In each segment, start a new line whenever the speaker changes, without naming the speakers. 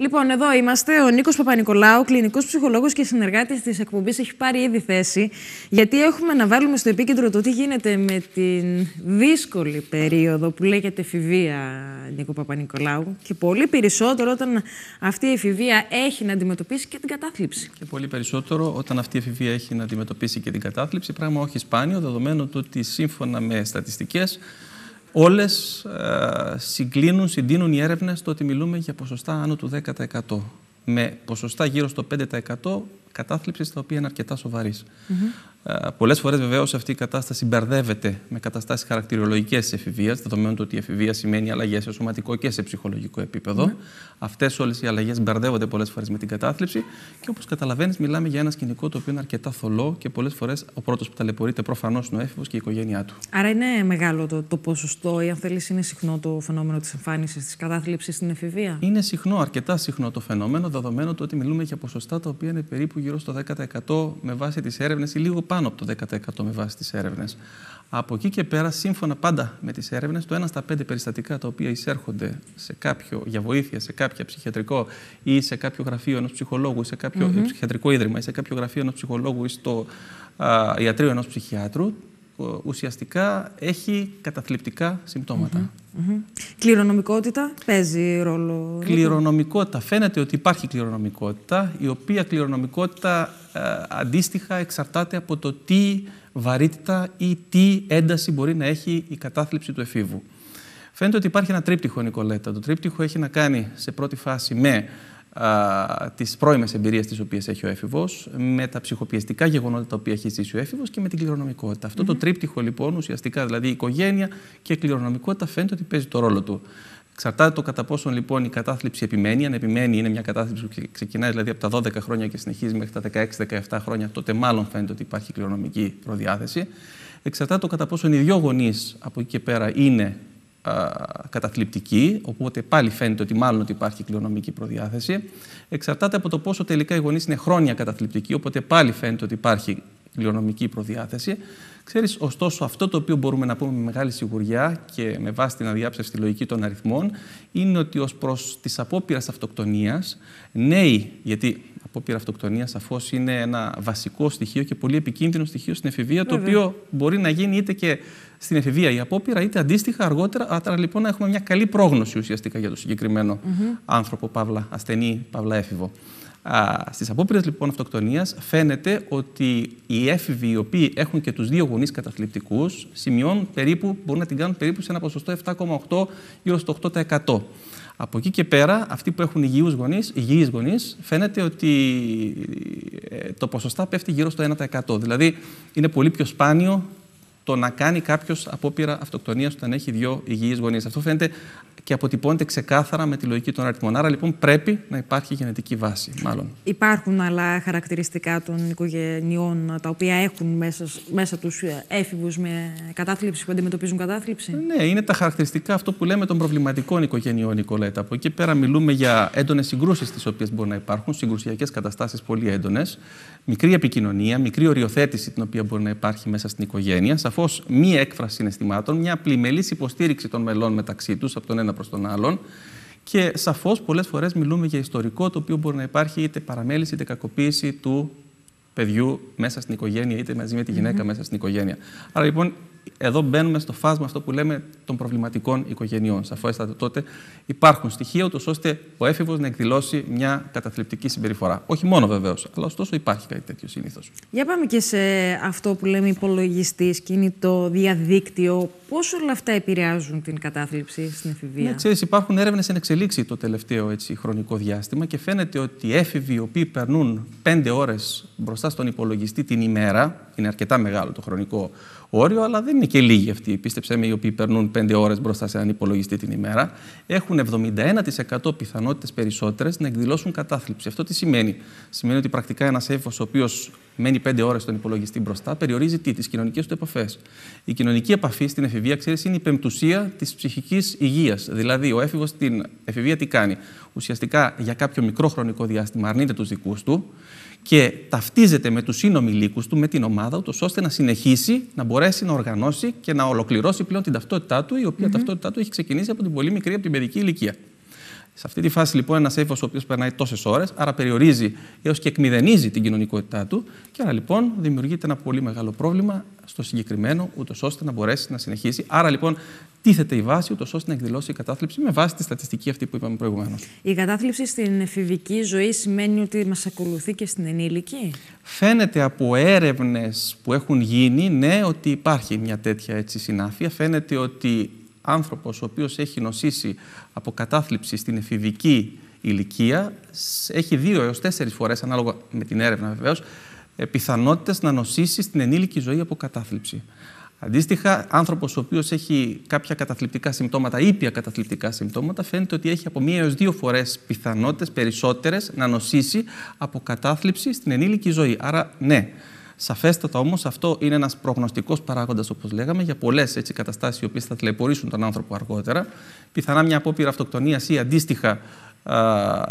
Λοιπόν, εδώ είμαστε. Ο Νίκος Παπα-Νικολάου, κλινικός ψυχολόγος και συνεργάτης της εκπομπής, έχει πάρει ήδη θέση. Γιατί έχουμε να βάλουμε στο επίκεντρο το τι γίνεται με την δύσκολη περίοδο που λέγεται εφηβεία, Νίκο Παπα-Νικολάου. Και πολύ περισσότερο όταν αυτή η εφηβεία έχει να αντιμετωπίσει και την κατάθλιψη. Και
πολύ περισσότερο όταν αυτή η εφηβεία έχει να αντιμετωπίσει και την κατάθλιψη. Πράγμα όχι σπάνιο, δεδομένου το ότι σύμφωνα με στατιστικές, Όλες ε, συγκλίνουν, συντείνουν οι έρευνες στο ότι μιλούμε για ποσοστά άνω του 10%. Με ποσοστά γύρω στο 5% κατάθλιψης, τα οποία είναι αρκετά σοβαρής. Mm-hmm. Ε, πολλές φορές, βεβαίως, αυτή η κατάσταση μπερδεύεται με καταστάσεις χαρακτηριολογικές της εφηβείας, δεδομένου ότι η εφηβεία σημαίνει αλλαγές σε σωματικό και σε ψυχολογικό επίπεδο. Mm-hmm. Ναι. Αυτές όλες οι αλλαγές μπερδεύονται πολλές φορές με την κατάθλιψη και όπως καταλαβαίνεις, μιλάμε για ένα σκηνικό το οποίο είναι αρκετά θολό και πολλές φορές ο πρώτος που ταλαιπωρείται προφανώς είναι ο έφηβος και η οικογένειά του.
Άρα είναι μεγάλο το, το ποσοστό, ή αν θέλεις, είναι συχνό το φαινόμενο της εμφάνισης της κατάθλιψης στην εφηβεία. Είναι συχνό,
αρκετά συχνό το φαινόμενο, δεδομένου ότι μιλούμε για ποσοστά τα οποία είναι περίπου γύρω στο 10% με βάση τις έρευνες ή λίγο πάνω από το 10% με βάση τις έρευνες. Από εκεί και πέρα, σύμφωνα πάντα με τις έρευνες, το 1 στα 5 περιστατικά τα οποία εισέρχονται σε κάποιο, για βοήθεια σε κάποιο ψυχιατρικό ή σε κάποιο γραφείο ενός ψυχολόγου, ή σε κάποιο ψυχιατρικό ίδρυμα ή σε κάποιο γραφείο ενός ψυχολόγου ή στο α, ιατρείο ψυχιάτρου, ουσιαστικά έχει καταθλιπτικά
παίζει ρόλο.
Κληρονομικότητα. Φαίνεται ότι υπάρχει κληρονομικότητα, η οποία κληρονομικότητα ε, αντίστοιχα εξαρτάται από το τι βαρύτητα ή τι ένταση μπορεί να έχει η κατάθλιψη του εφήβου. Φαίνεται ότι υπάρχει ένα τρίπτυχο, Νικολέτα. Το τρίπτυχο έχει να κάνει σε πρώτη φάση με τις πρώιμες εμπειρίες τις οποίες έχει ο έφηβος, με τα ψυχοπιεστικά γεγονότα τα οποία έχει ζήσει ο έφηβος και με την κληρονομικοτητα Αυτό το τρίπτυχο λοιπόν, ουσιαστικά δηλαδή η οικογένεια και η κληρονομικότητα, φαίνεται ότι παίζει το ρόλο του. Εξαρτάται το κατά πόσον λοιπόν η κατάθλιψη επιμένει. Αν επιμένει, είναι μια κατάθλιψη που ξεκινάει δηλαδή από τα 12 χρόνια και συνεχίζει μέχρι τα 16-17 χρόνια, τότε μάλλον φαίνεται ότι υπάρχει κληρονομική προδιάθεση. Εξαρτάται το κατά πόσον οι δύο γονείς από εκεί και πέρα είναι καταθλιπτική, οπότε πάλι φαίνεται ότι μάλλον ότι υπάρχει κληρονομική προδιάθεση. Εξαρτάται από το πόσο τελικά οι γονείς είναι χρόνια καταθλιπτικοί, οπότε πάλι φαίνεται ότι υπάρχει κληρονομική προδιάθεση. Ξέρεις, ωστόσο, αυτό το οποίο μπορούμε να πούμε με μεγάλη σιγουριά και με βάση την αδιάψευστη λογική των αριθμών είναι ότι ως προς τις απόπειρες αυτοκτονίας, νέοι, γιατί απόπειρα αυτοκτονίας σαφώ είναι ένα βασικό στοιχείο και πολύ επικίνδυνο στοιχείο στην εφηβεία, Βέβαια. το οποίο μπορεί να γίνει είτε και στην εφηβεία η απόπειρα, είτε αντίστοιχα αργότερα. Άρα λοιπόν να έχουμε μια καλή πρόγνωση ουσιαστικά για το συγκεκριμένο mm -hmm. άνθρωπο, παύλα ασθενή, παύλα έφηβο. Στις απόπειρες λοιπόν αυτοκτονίας, φαίνεται ότι οι έφηβοι οι οποίοι έχουν και τους δύο γονείς καταθλιπτικούς σημειώνουν περίπου, μπορούν να την κάνουν περίπου σε ένα ποσοστό 7,8 γύρω στο 8%. Από εκεί και πέρα, αυτοί που έχουν υγιείς γονείς, φαίνεται ότι ε, το ποσοστά πέφτει γύρω στο 1%. Δηλαδή, είναι πολύ πιο σπάνιο το να κάνει κάποιος απόπειρα αυτοκτονίας όταν έχει δύο υγιείς γονείς. Αυτό φαίνεται και αποτυπώνεται ξεκάθαρα με τη λογική των αριθμών. Άρα λοιπόν πρέπει να υπάρχει γενετική βάση, μάλλον.
Υπάρχουν άλλα χαρακτηριστικά των οικογενειών τα οποία έχουν μέσα, μέσα τους έφηβους με κατάθλιψη, που αντιμετωπίζουν κατάθλιψη. Ναι,
είναι τα χαρακτηριστικά αυτό που λέμε των προβληματικών οικογενειών, Νικολέτα. Από εκεί πέρα μιλούμε για έντονες συγκρούσεις τις οποίες μπορεί να υπάρχουν, συγκρουσιακές καταστάσεις πολύ έντονες, μικρή επικοινωνία, μικρή οριοθέτηση την οποία μπορεί να υπάρχει μέσα στην οικογένεια σαφώς μη έκφραση συναισθημάτων, μια πλημελή υποστήριξη των μελών μεταξύ τους από τον ένα προς τον άλλον. Και σαφώς πολλές φορές μιλούμε για ιστορικό το οποίο μπορεί να υπάρχει είτε παραμέληση είτε κακοποίηση του παιδιού μέσα στην οικογένεια, είτε μαζί με τη γυναικα μέσα στην οικογένεια. Άρα λοιπόν εδώ μπαίνουμε στο φάσμα αυτό που λέμε των προβληματικών οικογενειών. Σαφέστατα τότε υπάρχουν στοιχεία ούτως ώστε ο έφηβος να εκδηλώσει μια καταθλιπτική συμπεριφορά. Όχι μόνο βεβαίως, αλλά ωστόσο υπάρχει κάτι τέτοιο συνήθως.
Για πάμε και σε αυτό που λέμε υπολογιστής, κινητό, διαδίκτυο, Πώς όλα αυτά επηρεάζουν την κατάθλιψη στην εφηβεία. Ναι, ξέρεις,
υπάρχουν έρευνες εν εξελίξη το τελευταίο έτσι, χρονικό διάστημα και φαίνεται ότι οι έφηβοι οι οποίοι περνούν πέντε ώρες μπροστά στον υπολογιστή την ημέρα, είναι αρκετά μεγάλο το χρονικό όριο, αλλά δεν είναι και λίγοι αυτοί, πίστεψέ με, οι οποίοι περνούν πέντε ώρες μπροστά σε έναν υπολογιστή την ημέρα, έχουν 71% πιθανότητες περισσότερες να εκδηλώσουν κατάθλιψη. Αυτό τι σημαίνει. Σημαίνει ότι πρακτικά ένας έφηβος ο οποίος μένει πέντε ώρες στον υπολογιστή μπροστά, περιορίζει τι, τις κοινωνικές του επαφές. Η κοινωνική επαφή στην εφηβεία, ξέρεις, είναι η πεμπτουσία της ψυχικής υγείας. Δηλαδή, ο έφηβος στην εφηβεία τι κάνει. Ουσιαστικά για κάποιο μικρό χρονικό διάστημα αρνείται τους δικούς του και ταυτίζεται με τους συνομιλίκους του, με την ομάδα, του, ώστε να συνεχίσει να μπορέσει να οργανώσει και να ολοκληρώσει πλέον την ταυτότητά του, η οποια mm -hmm. ταυτότητά του έχει ξεκινήσει από την πολύ μικρή, από την παιδική ηλικία. Σε αυτή τη φάση, λοιπόν, ένας έφηβος ο οποίος περνάει τόσες ώρες, άρα περιορίζει έως και εκμηδενίζει την κοινωνικότητά του, και άρα λοιπόν δημιουργείται ένα πολύ μεγάλο πρόβλημα στο συγκεκριμένο, ούτως ώστε να μπορέσει να συνεχίσει. Άρα λοιπόν τίθεται η βάση, ούτως ώστε να εκδηλώσει η κατάθλιψη με βάση τη στατιστική αυτή που είπαμε προηγουμένως.
Η κατάθλιψη στην εφηβική ζωή σημαίνει ότι μας ακολουθεί και στην ενήλικη.
Φαίνεται από έρευνες που έχουν γίνει, ναι, ότι υπάρχει μια τέτοια έτσι, συνάφεια. Φαίνεται ότι άνθρωπος ο οποίος έχει νοσήσει από κατάθλιψη στην εφηβική ηλικία έχει δύο έως τέσσερις φορές, ανάλογα με την έρευνα βεβαίως, ε, πιθανότητες να νοσήσει στην ενήλικη ζωή από κατάθλιψη. Αντίστοιχα, άνθρωπος ο οποίος έχει κάποια καταθλιπτικά συμπτώματα, ήπια καταθλιπτικά συμπτώματα, φαίνεται ότι έχει από μία έως δύο φορές πιθανότητες περισσότερες να νοσήσει από κατάθλιψη στην ενήλικη ζωή. Άρα, ναι, Σαφέστατα όμως, αυτό είναι ένας προγνωστικός παράγοντας, όπως λέγαμε, για πολλές καταστάσεις οι οποίες θα τηλεπορήσουν τον άνθρωπο αργότερα. Πιθανά μια απόπειρα αυτοκτονίας ή αντίστοιχα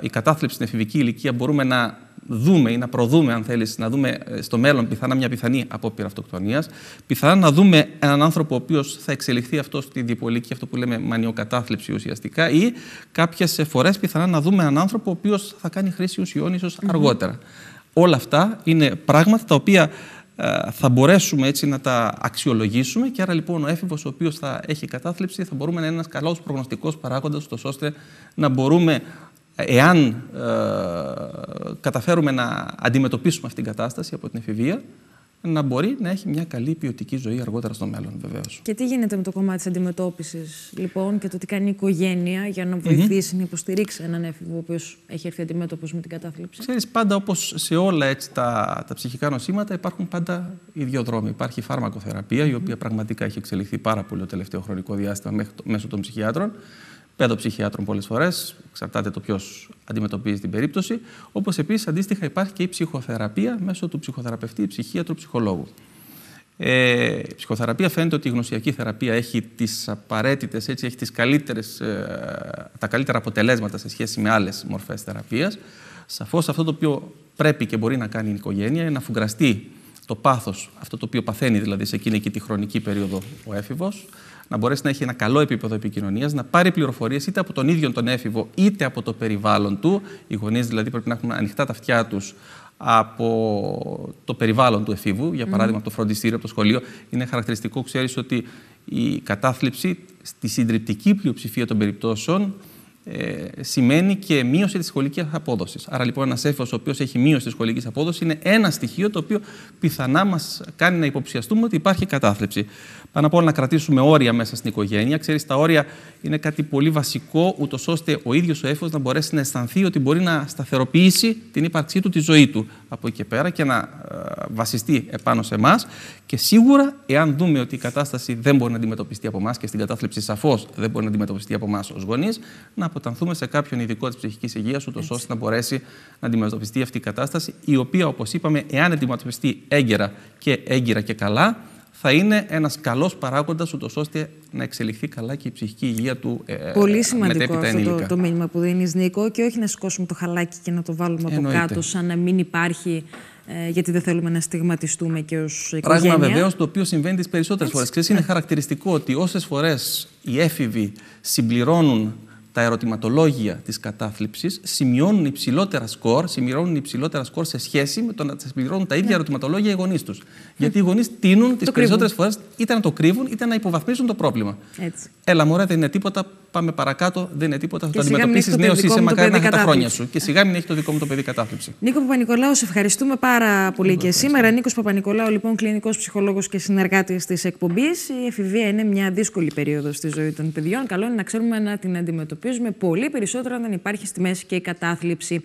η κατάθλιψη στην εφηβική ηλικία μπορούμε να δούμε ή να προδούμε, αν θέλεις, να δούμε ε, στο μέλλον πιθανά μια πιθανή απόπειρα αυτοκτονίας. Πιθανά να δούμε έναν άνθρωπο ο οποίος θα εξελιχθεί αυτό στη διπολική, αυτό που λέμε μανιοκατάθλιψη ουσιαστικά, ή κάποιες φορές πιθανά να δούμε έναν άνθρωπο ο οποίος θα κάνει χρήση ουσιών ίσως mm -hmm. αργότερα. Όλα αυτά είναι πράγματα τα οποία ε, θα μπορέσουμε έτσι να τα αξιολογήσουμε και άρα λοιπόν ο έφηβος ο οποίος θα έχει κατάθλιψη θα μπορούμε να είναι ένας καλός προγνωστικός παράγοντας ώστε να μπορούμε ε, εάν ε, καταφέρουμε να αντιμετωπίσουμε αυτή την κατάσταση από την εφηβεία να μπορεί να έχει μια καλή ποιοτική ζωή αργότερα στο μέλλον, βεβαίως.
Και τι γίνεται με το κομμάτι της αντιμετώπισης, λοιπόν, και το τι κάνει η οικογένεια για να βοηθήσει, mm -hmm. να υποστηρίξει έναν έφηβο ο οποίος έχει έρθει αντιμέτωπος με την κατάθλιψη. Ξέρεις,
πάντα όπως σε όλα έτσι, τα, ψυχικά νοσήματα, υπάρχουν πάντα οι δύο δρόμοι. Υπάρχει η φαρμακοθεραπεία, η οποία πραγματικά έχει εξελιχθεί πάρα πολύ το τελευταίο χρονικό διάστημα μέσω των ψυχιάτρων παιδοψυχιάτρων πολλές φορές, εξαρτάται το ποιος αντιμετωπίζει την περίπτωση. Όπως επίσης αντίστοιχα υπάρχει και η ψυχοθεραπεία μέσω του ψυχοθεραπευτή, ψυχίατρου, ψυχολόγου. Ε, η ψυχοθεραπεία φαίνεται ότι η γνωσιακή θεραπεία έχει τις απαραίτητες έτσι, έχει τις καλύτερες, ε, τα καλύτερα αποτελέσματα σε σχέση με άλλες μορφές θεραπείας, σαφώς αυτό το οποίο πρέπει και μπορεί να κάνει η οικογένεια είναι να φουγκραστεί το πάθος αυτό το οποίο παθαίνει δηλαδή σε εκείνη και τη χρονική περίοδο ο έφηβος, να μπορέσει να έχει ένα καλό επίπεδο επικοινωνίας, να πάρει πληροφορίες είτε από τον ίδιο τον έφηβο είτε από το περιβάλλον του. Οι γονείς δηλαδή πρέπει να έχουν ανοιχτά τα αυτιά τους από το περιβάλλον του εφήβου, για παράδειγμα από το φροντιστήριο, από το σχολείο. Είναι χαρακτηριστικό, ξέρεις ότι η κατάθλιψη στη συντριπτική πλειοψηφία των περιπτώσεων ε, σημαίνει και μείωση της σχολικής απόδοσης. Άρα λοιπόν, ένας έφο ο οποίος έχει μείωση της σχολικής απόδοσης είναι ένα στοιχείο το οποίο πιθανά μας κάνει να υποψιαστούμε ότι υπάρχει κατάθλιψη. Πάνω απ' όλα να κρατήσουμε όρια μέσα στην οικογένεια. Ξέρεις, τα όρια είναι κάτι πολύ βασικό, ούτως ώστε ο ίδιος ο έφο να μπορέσει να αισθανθεί ότι μπορεί να σταθεροποιήσει την ύπαρξή του, τη ζωή του από εκεί και πέρα και να ε, βασιστεί επάνω σε εμάς. Και σίγουρα, εάν δούμε ότι η κατάσταση δεν μπορεί να αντιμετωπιστεί από εμάς και στην κατάθλιψη σαφώς δεν μπορεί να αντιμετωπιστεί από εμάς ως γονείς, να αποτανθούμε σε κάποιον ειδικό της ψυχικής υγείας, ούτως ώστε να μπορέσει να αντιμετωπιστεί αυτή η κατάσταση, η οποία, όπως είπαμε, εάν αντιμετωπιστεί έγκαιρα και έγκαιρα και καλά, θα είναι ένας καλός παράγοντας, ούτως ώστε να εξελιχθεί καλά και η ψυχική υγεία του ε, ε Πολύ ε, σημαντικό αυτό το, το
μήνυμα που δίνεις, Νίκο, και όχι να σηκώσουμε το χαλάκι και να το βάλουμε Εννοείται. από κάτω, σαν να μην υπάρχει ε, γιατί δεν θέλουμε να στιγματιστούμε και ως οικογένεια. Πράγμα βεβαίως
το οποίο συμβαίνει τις περισσότερες φορέ. Είναι χαρακτηριστικό ότι όσες φορές οι έφηβοι συμπληρώνουν τα ερωτηματολόγια της κατάθλιψης σημειώνουν υψηλότερα σκορ, σημειώνουν υψηλότερα σκορ σε σχέση με το να συμπληρώνουν τα ίδια ναι. ερωτηματολόγια οι γονείς τους. Γιατί οι γονείς τίνουν τις περισσότερες φορές είτε να το κρύβουν είτε να υποβαθμίζουν το πρόβλημα. Έτσι. Έλα, μωρέ, δεν είναι τίποτα. Πάμε παρακάτω, δεν είναι τίποτα. Θα το αντιμετωπίσει νέο είσαι μακάρι να έχει τα χρόνια σου. Και σιγά μην έχει το δικό μου το παιδί κατάθλιψη.
Νίκο Παπα-Νικολάου, σε ευχαριστούμε πάρα πολύ και σήμερα. Νίκος Παπα-Νικολάου, λοιπόν, κλινικός ψυχολόγος και συνεργάτης της εκπομπής. Η εφηβεία είναι μια δύσκολη περίοδος στη ζωή των παιδιών. Καλό είναι να ξέρουμε να την αντιμετωπίζουμε πολύ περισσότερο αν υπάρχει στη μέση και η κατάθλιψη.